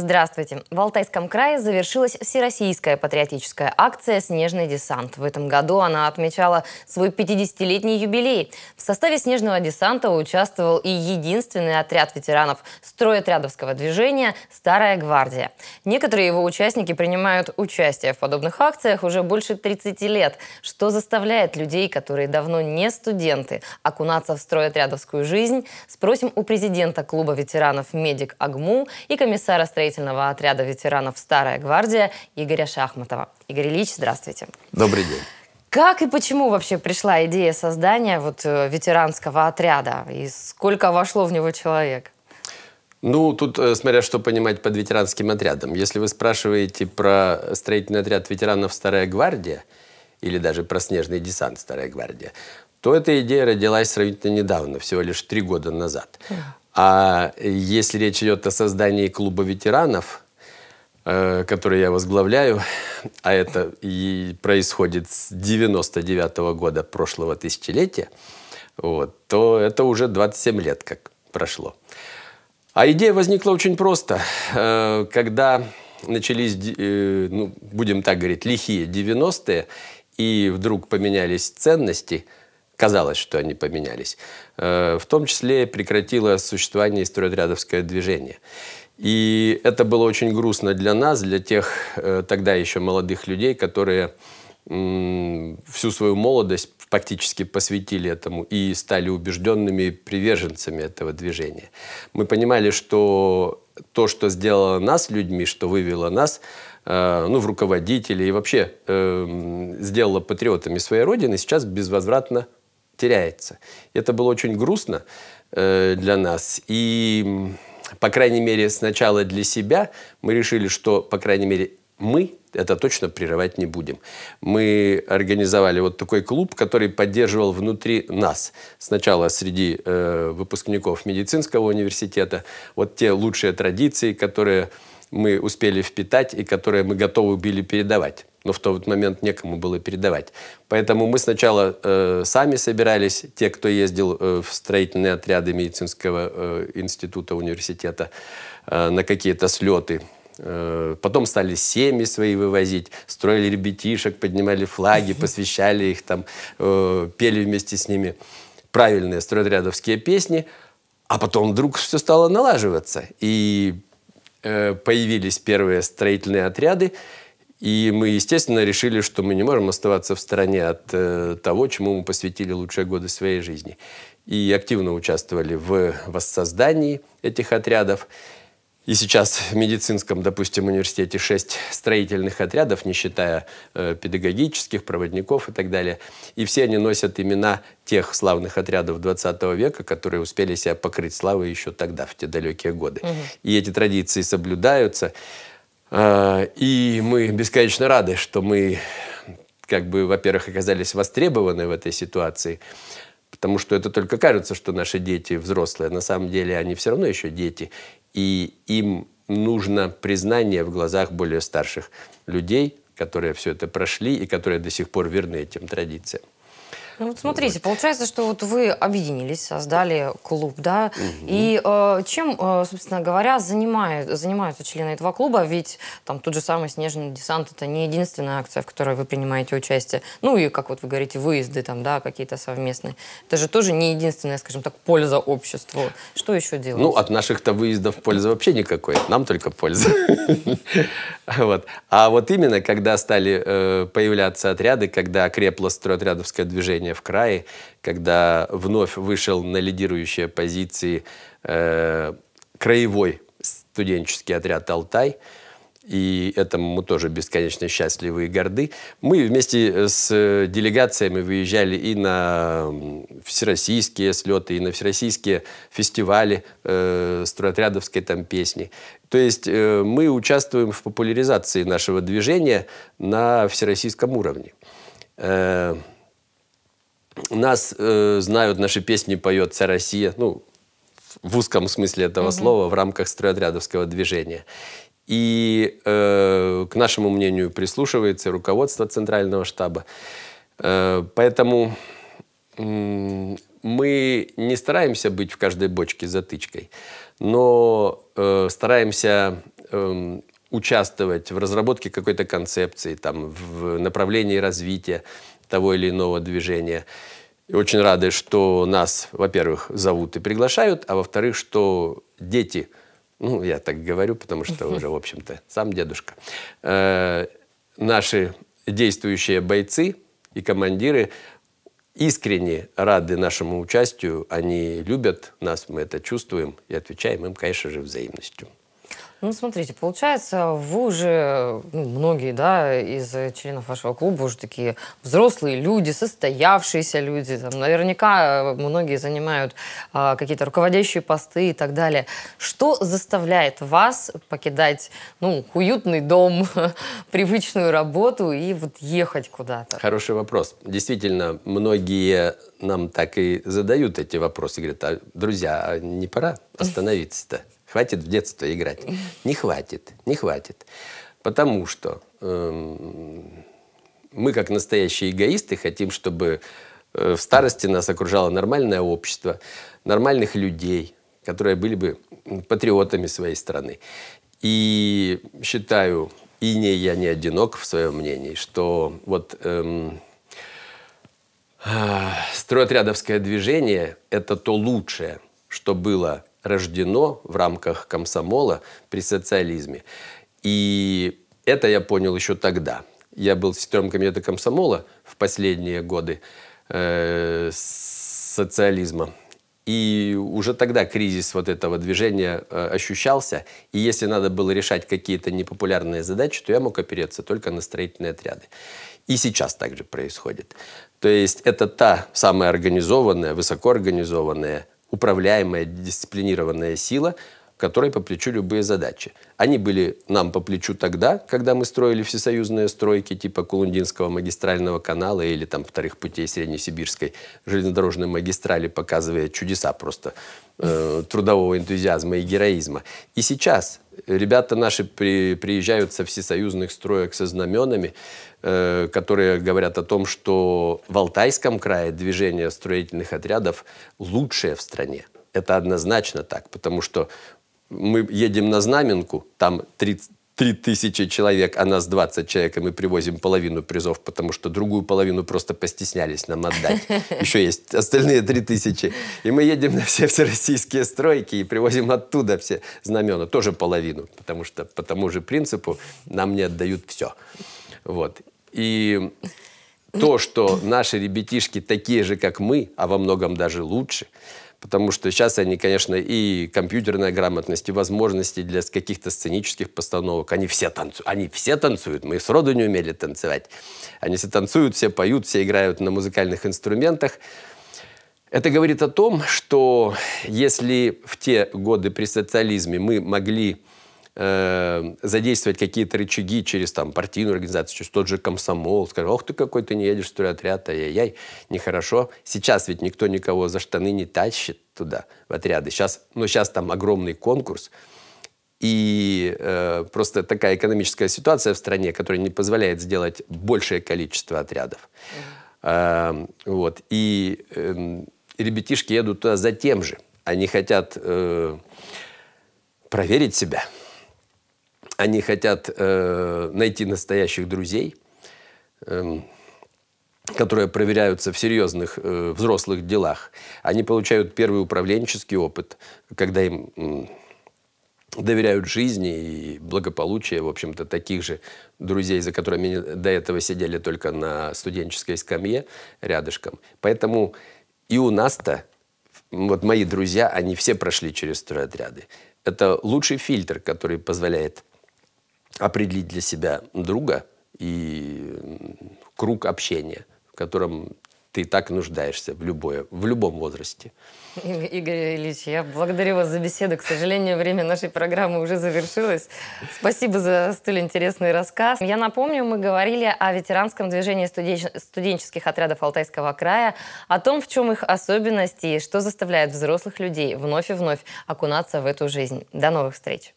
Здравствуйте. В Алтайском крае завершилась всероссийская патриотическая акция «Снежный десант». В этом году она отмечала свой 50-летний юбилей. В составе «Снежного десанта» участвовал и единственный отряд ветеранов стройотрядовского движения «Старая гвардия». Некоторые его участники принимают участие в подобных акциях уже больше 30 лет, что заставляет людей, которые давно не студенты, окунаться в стройотрядовскую жизнь. Спросим у президента клуба ветеранов «Медик Агму» и комиссара строительства строительного отряда ветеранов «Старая гвардия» Игоря Шахматова. Игорь Ильич, здравствуйте. Добрый день. Как и почему вообще пришла идея создания вот э, ветеранского отряда? И сколько вошло в него человек? Ну, тут э, смотря что понимать под ветеранским отрядом. Если вы спрашиваете про строительный отряд ветеранов «Старая гвардия», или даже про снежный десант «Старая гвардия», то эта идея родилась сравнительно недавно, всего лишь три года назад. А если речь идет о создании клуба ветеранов, э, который я возглавляю, а это и происходит с 99 -го года прошлого тысячелетия, вот, то это уже 27 лет как прошло. А идея возникла очень просто. Э, когда начались, э, ну, будем так говорить, лихие 90-е, и вдруг поменялись ценности – Казалось, что они поменялись. Э, в том числе прекратило существование историотрядовское движение. И это было очень грустно для нас, для тех э, тогда еще молодых людей, которые всю свою молодость фактически посвятили этому и стали убежденными приверженцами этого движения. Мы понимали, что то, что сделало нас людьми, что вывело нас э, ну, в руководители и вообще э, сделало патриотами своей родины, сейчас безвозвратно теряется. Это было очень грустно э, для нас. И, по крайней мере, сначала для себя мы решили, что, по крайней мере, мы это точно прерывать не будем. Мы организовали вот такой клуб, который поддерживал внутри нас. Сначала среди э, выпускников медицинского университета вот те лучшие традиции, которые мы успели впитать и которые мы готовы были передавать но в тот момент некому было передавать. Поэтому мы сначала э, сами собирались, те, кто ездил э, в строительные отряды медицинского э, института, университета, э, на какие-то слеты. Э, потом стали семьи свои вывозить, строили ребятишек, поднимали флаги, посвящали их, там, э, пели вместе с ними правильные стройотрядовские песни. А потом вдруг все стало налаживаться. И э, появились первые строительные отряды. И мы, естественно, решили, что мы не можем оставаться в стороне от э, того, чему мы посвятили лучшие годы своей жизни. И активно участвовали в воссоздании этих отрядов. И сейчас в медицинском, допустим, университете шесть строительных отрядов, не считая э, педагогических, проводников и так далее. И все они носят имена тех славных отрядов 20 века, которые успели себя покрыть славой еще тогда, в те далекие годы. Угу. И эти традиции соблюдаются. А, и мы бесконечно рады, что мы, как бы, во-первых, оказались востребованы в этой ситуации, потому что это только кажется, что наши дети взрослые, на самом деле они все равно еще дети, и им нужно признание в глазах более старших людей, которые все это прошли и которые до сих пор верны этим традициям. Ну вот смотрите, получается, что вот вы объединились, создали клуб, да, угу. и э, чем, э, собственно говоря, занимают, занимаются члены этого клуба, ведь там тот же самый «Снежный десант» — это не единственная акция, в которой вы принимаете участие, ну и, как вот вы говорите, выезды там, да, какие-то совместные, это же тоже не единственная, скажем так, польза обществу. Что еще делать? Ну, от наших-то выездов пользы вообще никакой, нам только польза. Вот. А вот именно, когда стали э, появляться отряды, когда окрепло стройотрядовское движение, положение в крае, когда вновь вышел на лидирующие позиции э, краевой студенческий отряд «Алтай», и этому мы тоже бесконечно счастливы и горды. Мы вместе с делегациями выезжали и на всероссийские слеты, и на всероссийские фестивали э, стройотрядовской там песни. То есть э, мы участвуем в популяризации нашего движения на всероссийском уровне. Э, нас э, знают, наши песни поет вся Россия, ну, в узком смысле этого mm-hmm. слова, в рамках стройотрядовского движения. И э, к нашему мнению прислушивается руководство Центрального штаба. Э, поэтому э, мы не стараемся быть в каждой бочке затычкой, но э, стараемся э, участвовать в разработке какой-то концепции, там, в направлении развития, того или иного движения. И очень рады, что нас, во-первых, зовут и приглашают, а во-вторых, что дети, ну, я так говорю, потому что уже, в общем-то, сам дедушка, э, наши действующие бойцы и командиры искренне рады нашему участию, они любят нас, мы это чувствуем и отвечаем им, конечно же, взаимностью. Ну, смотрите, получается, вы уже, ну, многие, да, из членов вашего клуба уже такие взрослые люди, состоявшиеся люди, там, наверняка э, многие занимают а, какие-то руководящие посты и так далее. Что заставляет вас покидать, ну, уютный дом, привычную работу и вот ехать куда-то? Хороший вопрос. Действительно, многие нам так и задают эти вопросы, говорят, а, друзья, а не пора остановиться-то? Хватит в детство играть. Не хватит, не хватит. Потому что э, мы, как настоящие эгоисты, хотим, чтобы э, в старости нас окружало нормальное общество, нормальных людей, которые были бы патриотами своей страны. И считаю, и не я не одинок в своем мнении, что вот эм, э, стройотрядовское движение – это то лучшее, что было рождено в рамках комсомола при социализме. И это я понял еще тогда. Я был секретарем комитета комсомола в последние годы э, социализма. И уже тогда кризис вот этого движения э, ощущался. И если надо было решать какие-то непопулярные задачи, то я мог опереться только на строительные отряды. И сейчас также происходит. То есть это та самая организованная, высокоорганизованная управляемая, дисциплинированная сила, которой по плечу любые задачи. Они были нам по плечу тогда, когда мы строили всесоюзные стройки типа Кулундинского магистрального канала или там вторых путей Среднесибирской железнодорожной магистрали, показывая чудеса просто э, трудового энтузиазма и героизма. И сейчас Ребята наши при, приезжают со всесоюзных строек со знаменами, э, которые говорят о том, что в Алтайском крае движение строительных отрядов лучшее в стране. Это однозначно так, потому что мы едем на Знаменку, там 30, 3000 человек, а нас 20 человек, и мы привозим половину призов, потому что другую половину просто постеснялись нам отдать. Еще есть остальные 3000. И мы едем на все всероссийские стройки и привозим оттуда все знамена, тоже половину, потому что по тому же принципу нам не отдают все. Вот. И то, что наши ребятишки такие же, как мы, а во многом даже лучше – потому что сейчас они, конечно, и компьютерная грамотность, и возможности для каких-то сценических постановок, они все танцуют, они все танцуют, мы сроду не умели танцевать. Они все танцуют, все поют, все играют на музыкальных инструментах. Это говорит о том, что если в те годы при социализме мы могли Э, задействовать какие-то рычаги через там, партийную организацию, через тот же комсомол, скажем, ох ты какой ты не едешь, в твой отряд, ай-яй-яй, нехорошо. Сейчас ведь никто никого за штаны не тащит туда, в отряды. Сейчас, ну, сейчас там огромный конкурс, и э, просто такая экономическая ситуация в стране, которая не позволяет сделать большее количество отрядов. Mm-hmm. Э, вот. И э, ребятишки едут туда за тем же. Они хотят э, проверить себя они хотят э, найти настоящих друзей, э, которые проверяются в серьезных э, взрослых делах. Они получают первый управленческий опыт, когда им э, доверяют жизни и благополучию, в общем-то, таких же друзей, за которыми до этого сидели только на студенческой скамье рядышком. Поэтому и у нас-то, вот мои друзья, они все прошли через стройотряды. Это лучший фильтр, который позволяет определить для себя друга и круг общения, в котором ты так нуждаешься в, любое, в любом возрасте. Игорь Ильич, я благодарю вас за беседу. К сожалению, время нашей программы уже завершилось. Спасибо за столь интересный рассказ. Я напомню, мы говорили о ветеранском движении студенческих отрядов Алтайского края, о том, в чем их особенности и что заставляет взрослых людей вновь и вновь окунаться в эту жизнь. До новых встреч!